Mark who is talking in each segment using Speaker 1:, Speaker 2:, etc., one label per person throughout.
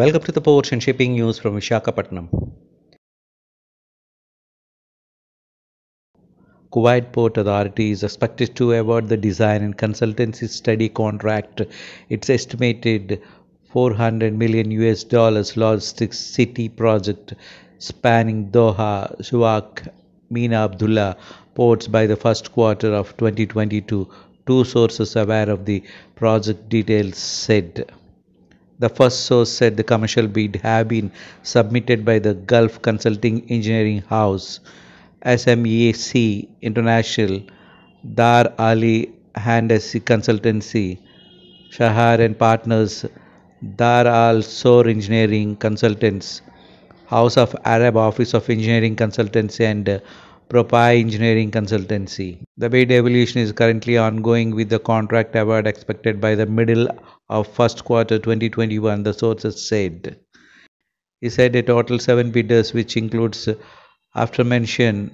Speaker 1: Welcome to the ports and
Speaker 2: shipping news from Vishakhapatnam. Kuwait Port Authority is expected to award the design and consultancy study contract. It's estimated 400 million US dollars logistics city project spanning Doha, Suwak, Mina Abdullah ports by the first quarter of 2022. Two sources aware of the project details said. The first source said the commercial bid have been submitted by the Gulf Consulting Engineering House, SMEC International, Dar Ali Handasi Consultancy, Shahar and Partners, Dar Al Soar Engineering Consultants, House of Arab Office of Engineering Consultancy and Propai Engineering Consultancy. The bid evaluation is currently ongoing with the contract award expected by the middle of first quarter 2021, the sources said. He said a total seven bidders, which includes aforementioned,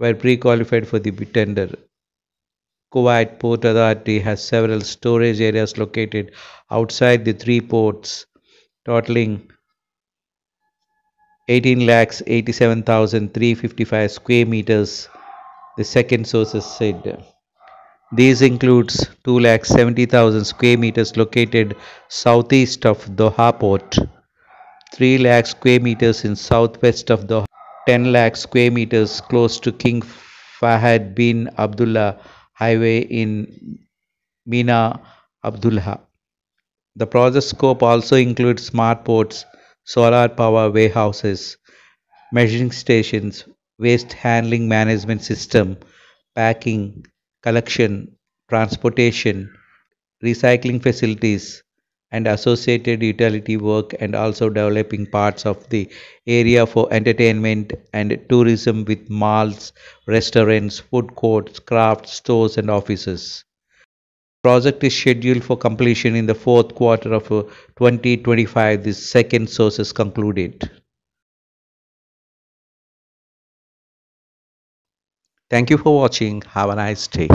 Speaker 2: were pre-qualified for the tender. Kuwait Port Authority has several storage areas located outside the three ports, totaling 18 lakhs 87,355 square meters, the second source has said. These includes 2 lakhs 70,000 square meters located southeast of Doha port, 3 lakhs square meters in southwest of Doha, 10 lakhs square meters close to King Fahad bin Abdullah highway in Mina Abdullah. The project scope also includes smart ports, solar power warehouses, measuring stations, waste handling management system, packing, collection, transportation, recycling facilities, and associated utility work, and also developing parts of the area for entertainment and tourism with malls, restaurants, food courts, craft stores, and offices. Project is scheduled for completion in the fourth quarter of uh, 2025. The second source is concluded.
Speaker 1: Thank you for watching. Have a nice day.